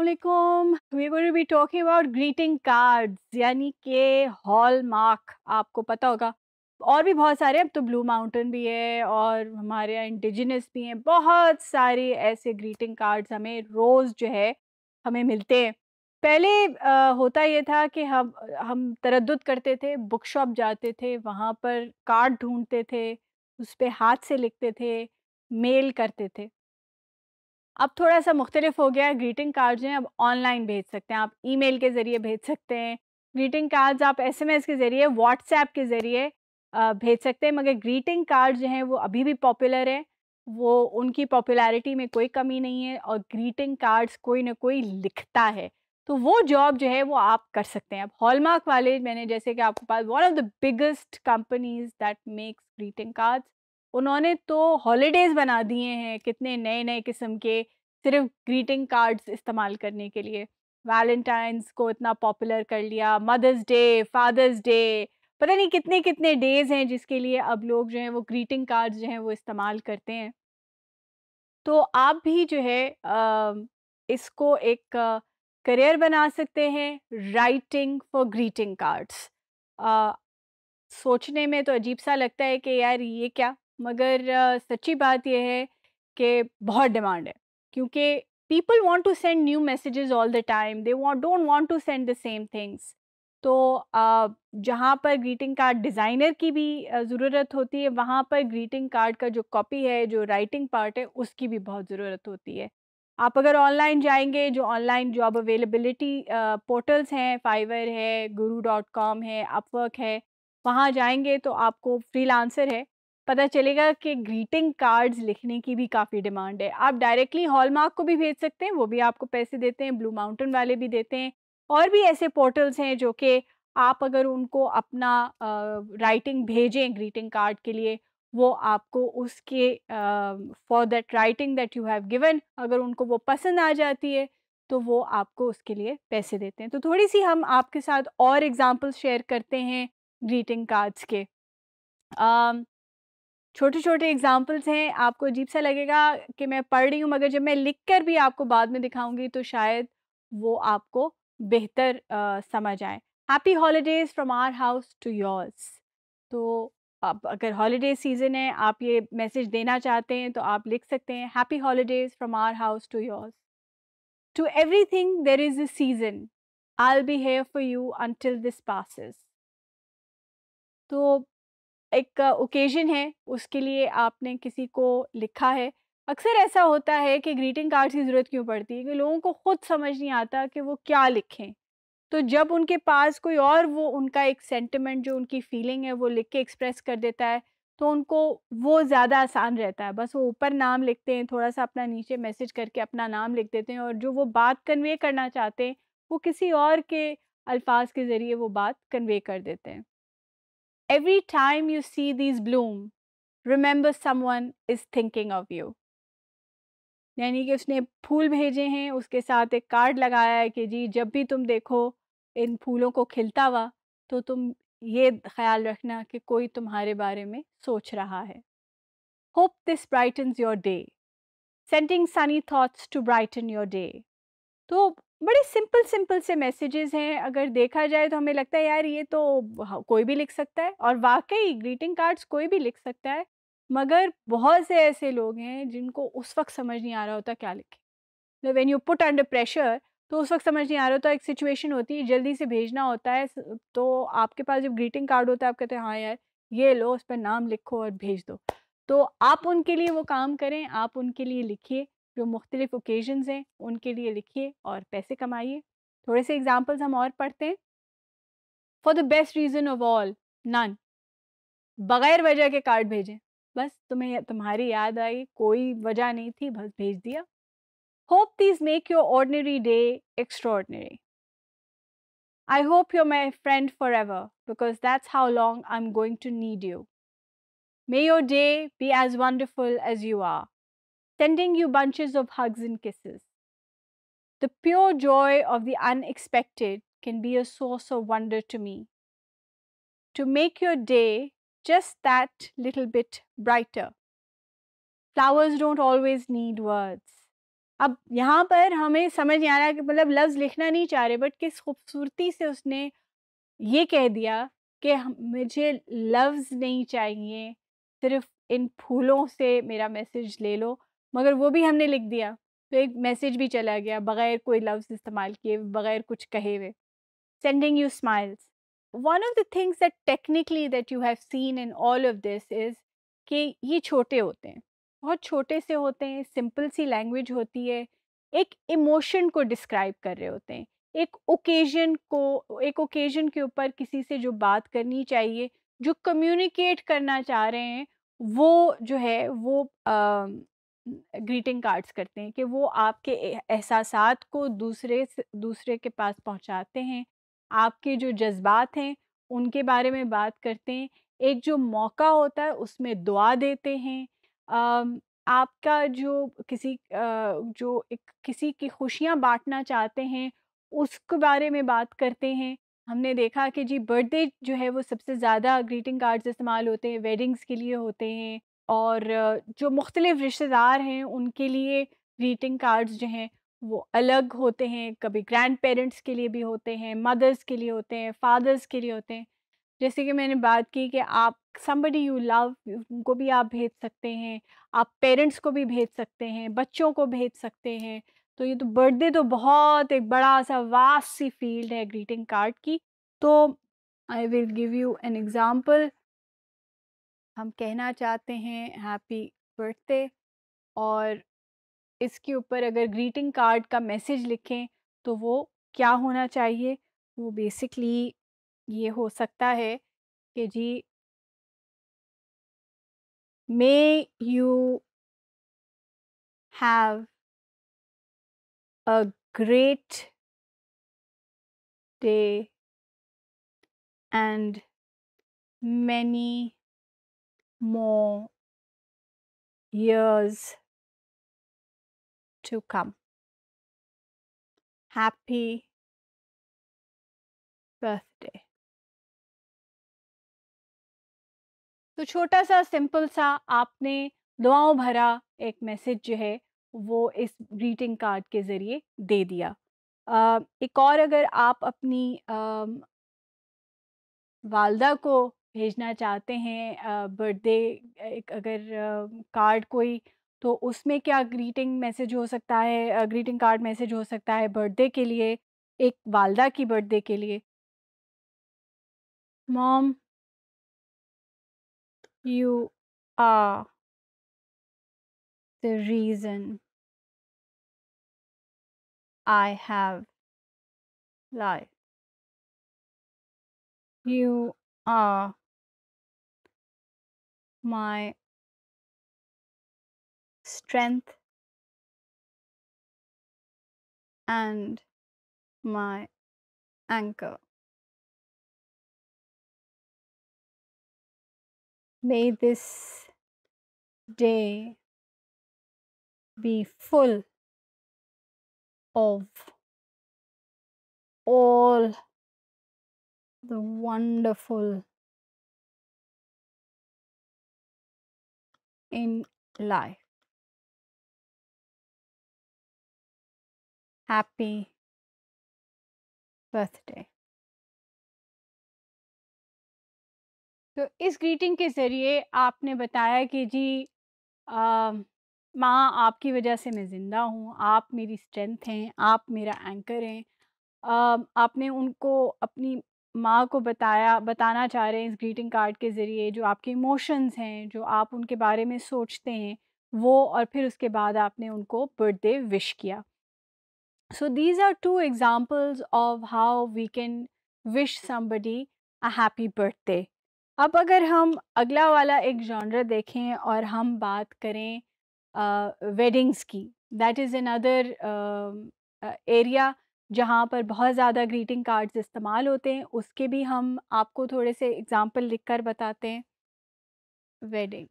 Aslam we be talking about greeting cards यानी के hall mark आपको पता होगा और भी बहुत सारे अब तो ब्लू माउंटेन भी है और हमारे यहाँ इंडिजिनस भी हैं बहुत सारे ऐसे ग्रीटिंग कार्ड्स हमें रोज़ जो है हमें मिलते हैं पहले आ, होता ये था कि हम हम तरद करते थे बुक शॉप जाते थे वहाँ पर कार्ड ढूंढते थे उस पर हाथ से लिखते थे मेल करते थे अब थोड़ा सा मुख्तलिफ हो गया है ग्रीटिंग कार्ड जो हैं अब ऑनलाइन भेज सकते हैं आप ईमेल के ज़रिए भेज सकते हैं ग्रीटिंग कार्ड्स आप एसएमएस के ज़रिए व्हाट्सएप के ज़रिए भेज सकते हैं मगर ग्रीटिंग कार्ड जो हैं वो अभी भी पॉपुलर है वो उनकी पॉपुलैरिटी में कोई कमी नहीं है और ग्रीटिंग कार्ड्स कोई ना कोई लिखता है तो वो जॉब जो है वो आप कर सकते हैं अब हॉलमार्क वाले मैंने जैसे कि आपके पास one of the biggest companies that makes greeting cards उन्होंने तो हॉलीडेज़ बना दिए हैं कितने नए नए किस्म के सिर्फ ग्रीटिंग कार्ड्स इस्तेमाल करने के लिए वैलेंटाइंस को इतना पॉपुलर कर लिया मदर्स डे फादर्स डे पता नहीं कितने कितने डेज़ हैं जिसके लिए अब लोग जो हैं वो ग्रीटिंग कार्ड्स जो हैं वो इस्तेमाल करते हैं तो आप भी जो है इसको एक करियर बना सकते हैं राइटिंग फॉर ग्रीटिंग कार्ड्स सोचने में तो अजीब सा लगता है कि यार ये क्या मगर सच्ची बात यह है कि बहुत डिमांड है क्योंकि people want to send new messages all the time they don't want to send the same things तो जहाँ पर ग्रीटिंग कार्ड डिज़ाइनर की भी ज़रूरत होती है वहाँ पर ग्रीटिंग कार्ड का जो कॉपी है जो राइटिंग पार्ट है उसकी भी बहुत ज़रूरत होती है आप अगर ऑनलाइन जाएंगे जो ऑनलाइन जॉब अवेलेबिलिटी पोर्टल्स हैं फाइवर है गुरु डॉट कॉम है अपवर्क है वहाँ जाएंगे तो आपको फ्रीलांसर है पता चलेगा कि ग्रीटिंग कार्ड्स लिखने की भी काफ़ी डिमांड है आप डायरेक्टली हॉलमार्क को भी भेज सकते हैं वो भी आपको पैसे देते हैं ब्लू माउंटेन वाले भी देते हैं और भी ऐसे पोर्टल्स हैं जो कि आप अगर उनको अपना राइटिंग भेजें ग्रीटिंग कार्ड के लिए वो आपको उसके for that writing that you have given अगर उनको वो पसंद आ जाती है तो वो आपको उसके लिए पैसे देते हैं तो थोड़ी सी हम आपके साथ और एग्जांपल्स शेयर करते हैं ग्रीटिंग कार्ड्स के um, छोटे छोटे एग्जाम्पल्स हैं आपको अजीब सा लगेगा कि मैं पढ़ रही हूँ मगर जब मैं लिख कर भी आपको बाद में दिखाऊंगी तो शायद वो आपको बेहतर समझ आए happy holidays from our house to yours तो अब अगर हॉलीडे सीज़न है आप ये मैसेज देना चाहते हैं तो आप लिख सकते हैं happy holidays from our house to yours to everything there is a season I be here for you until this passes तो एक ओकेजन है उसके लिए आपने किसी को लिखा है अक्सर ऐसा होता है कि ग्रीटिंग कार्ड्स की ज़रूरत क्यों पड़ती है कि लोगों को खुद समझ नहीं आता कि वो क्या लिखें तो जब उनके पास कोई और वो उनका एक सेंटिमेंट जो उनकी फीलिंग है वो लिख के एक्सप्रेस कर देता है तो उनको वो ज़्यादा आसान रहता है बस वो ऊपर नाम लिखते हैं थोड़ा सा अपना नीचे मैसेज करके अपना नाम लिख देते हैं और जो वो बात कन्वे करना चाहते हैं वो किसी और के अल्फाज के ज़रिए वो बात कन्वे कर देते हैं Every time you see these bloom, remember someone is thinking of you. यानी कि उसने फूल भेजे हैं उसके साथ एक कार्ड लगाया है कि जी जब भी तुम देखो इन फूलों को खिलता हुआ तो तुम ये ख्याल रखना कि कोई तुम्हारे बारे में सोच रहा है hope this brightens your day sending sunny thoughts to brighten your day तो बड़े सिंपल सिंपल से मैसेजेस हैं अगर देखा जाए तो हमें लगता है यार ये तो कोई भी लिख सकता है और वाकई ग्रीटिंग कार्ड्स कोई भी लिख सकता है मगर बहुत से ऐसे लोग हैं जिनको उस वक्त समझ नहीं आ रहा होता क्या लिखे मतलब when you put under pressure तो उस वक्त समझ नहीं आ रहा होता एक सिचुएशन होती है जल्दी से भेजना होता है तो आपके पास जब ग्रीटिंग कार्ड होता है आप कहते हैं हाँ यार ये लो उस पर नाम लिखो और भेज दो तो आप उनके लिए वो काम करें आप उनके लिए लिखिए जो मुख्तलिफ ओकेजन हैं उनके लिए लिखिए और पैसे कमाइए थोड़े से एग्ज़ाम्पल्स हम और पढ़ते हैं for the best reason of all none बग़ैर वजह के कार्ड भेजें बस तुम्हें तुम्हारी याद आई कोई वजह नहीं थी बस भेज दिया hope these make your ordinary day extraordinary your my friend forever because that's how long I am going to need you may your day be as wonderful as you are sending you bunches of hugs and kisses. The pure joy of the unexpected can be a source of wonder to me. To make your day just that little bit brighter. Flowers don't always need words. अब यहाँ पर हमें समझ नहीं आ रहा कि मतलब लफ्ज़ लिखना नहीं चाह रहे बट किस खूबसूरती से उसने ये कह दिया कि मुझे लफ्ज़ नहीं चाहिए सिर्फ इन फूलों से मेरा मैसेज ले लो मगर वो भी हमने लिख दिया तो एक मैसेज भी चला गया बग़ैर कोई लफ्ज़ इस्तेमाल किए बग़ैर कुछ कहे हुए sending you smiles one of the things that technically that you have seen in all of this is कि ये छोटे होते हैं बहुत छोटे से होते हैं सिंपल सी लैंग्वेज होती है एक इमोशन को डिस्क्राइब कर रहे होते हैं एक ओकेजन को एक ओकेजन के ऊपर किसी से जो बात करनी चाहिए जो कम्युनिकेट करना चाह रहे हैं वो जो है वो ग्रीटिंग कार्ड्स करते हैं कि वो आपके एहसास को दूसरे दूसरे के पास पहुंचाते हैं आपके जो जज्बात हैं उनके बारे में बात करते हैं एक जो मौका होता है उसमें दुआ देते हैं आपका जो किसी जो एक किसी की खुशियां बांटना चाहते हैं उसके बारे में बात करते हैं हमने देखा कि जी बर्थडे जो है वो सबसे ज़्यादा ग्रीटिंग कार्ड्स इस्तेमाल होते हैं वेडिंग्स के लिए होते हैं और जो मुख्तलिफ़ रिश्तेदार हैं उनके लिए ग्रीटिंग कार्ड्स जो हैं वो अलग होते हैं कभी ग्रैंड पेरेंट्स के लिए भी होते हैं मदर्स के लिए होते हैं फादर्स के लिए होते हैं जैसे कि मैंने बात की कि आप समबडी यू लव उनको भी आप भेज सकते हैं आप पेरेंट्स को भी भेज सकते हैं बच्चों को भेज सकते हैं तो ये तो बर्थडे तो बहुत एक बड़ा सा वास्ट सी फील्ड है ग्रीटिंग कार्ड की तो I will give you an example हम कहना चाहते हैं हैप्पी बर्थडे और इसके ऊपर अगर ग्रीटिंग कार्ड का मैसेज लिखें तो वो क्या होना चाहिए वो बेसिकली ये हो सकता है कि जी may you have a great day and many more years to come. Happy birthday तो छोटा सा सिंपल सा आपने दुआओं भरा एक मैसेज जो है वो इस ग्रीटिंग कार्ड के ज़रिए दे दिया एक और अगर आप अपनी वालदा को भेजना चाहते हैं बर्थडे एक अगर कार्ड कोई तो उसमें क्या ग्रीटिंग मैसेज हो सकता है ग्रीटिंग कार्ड मैसेज हो सकता है बर्थडे के लिए एक वालदा की बर्थडे के लिए mom you are the reason I have life you are my strength and my anchor. May this day be full of all the wonderful in life. Happy birthday तो इस ग्रीटिंग के ज़रिए आपने बताया कि जी माँ आपकी वजह से मैं ज़िंदा हूँ आप मेरी स्ट्रेंथ हैं आप मेरा एंकर हैं आ, आपने उनको अपनी माँ को बताया बताना चाह रहे हैं इस ग्रीटिंग कार्ड के ज़रिए जो आपके इमोशंस हैं जो आप उनके बारे में सोचते हैं वो और फिर उसके बाद आपने उनको बर्थडे विश किया so these are two examples of how we can wish somebody a happy birthday अब अगर हम अगला वाला एक जॉनर देखें और हम बात करें वेडिंग्स uh, की दैट इज़ अनदर एरिया जहाँ पर बहुत ज़्यादा ग्रीटिंग कार्ड्स इस्तेमाल होते हैं उसके भी हम आपको थोड़े से एग्ज़ाम्पल लिख कर बताते हैं wedding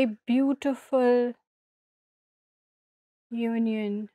a beautiful union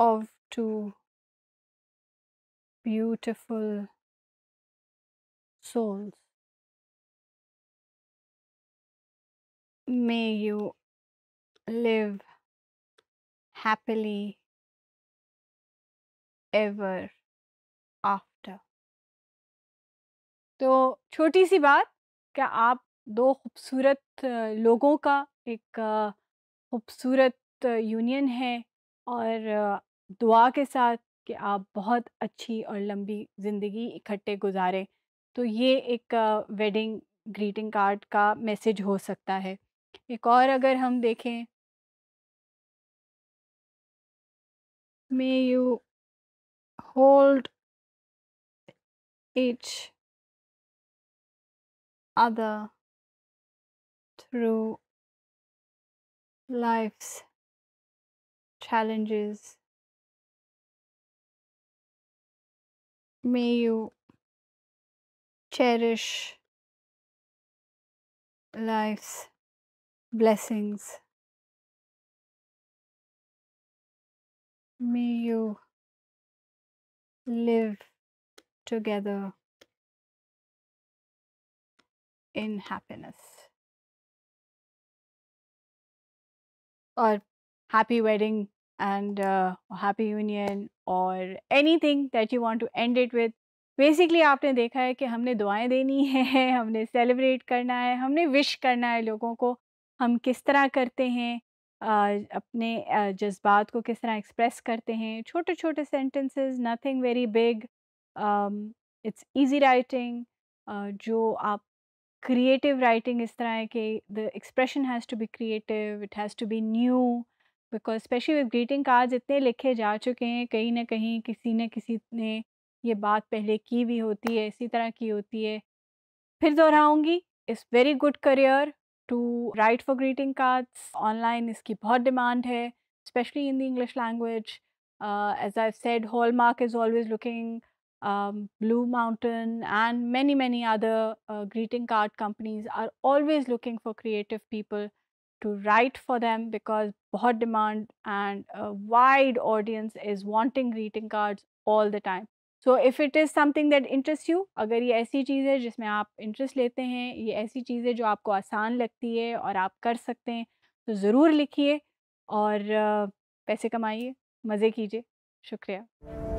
of two beautiful souls May you live happily ever after. तो छोटी सी बात क्या आप दो खूबसूरत लोगों का एक खूबसूरत यूनियन है और दुआ के साथ कि आप बहुत अच्छी और लंबी ज़िंदगी इकट्ठे गुजारें तो ये एक वेडिंग ग्रीटिंग कार्ड का मैसेज हो सकता है एक और अगर हम देखें may you hold each other through life's challenges. May you cherish life's Blessings. May you live together in happiness. Or happy wedding and uh, happy union or anything that you want to end it with. Basically आपने देखा है कि हमने दुआएं देनी है हमने celebrate करना है हमने विश करना है लोगों को हम किस तरह करते हैं अपने जज्बात को किस तरह एक्सप्रेस करते हैं छोटे छोटे sentences nothing very big it's easy writing जो आप क्रिएटिव राइटिंग इस तरह है कि the expression has to be creative it has to be new because specially with greeting cards इतने लिखे जा चुके हैं कहीं ना कहीं किसी न किसी ने ये बात पहले की भी होती है इसी तरह की होती है फिर दोहराऊँगी it's very good career to write for greeting cards. Online is iski hot demand hai, especially in the English language. Uh, as I've said, Hallmark is always looking um, Blue Mountain and many, many other uh, greeting card companies are always looking for creative people to write for them because hot demand and a wide audience is wanting greeting cards all the time. So if it is something that interest you अगर ये ऐसी चीज़ है जिसमें आप interest लेते हैं ये ऐसी चीज़ है जो आपको आसान लगती है और आप कर सकते हैं तो ज़रूर लिखिए और पैसे कमाइए मज़े कीजिए शुक्रिया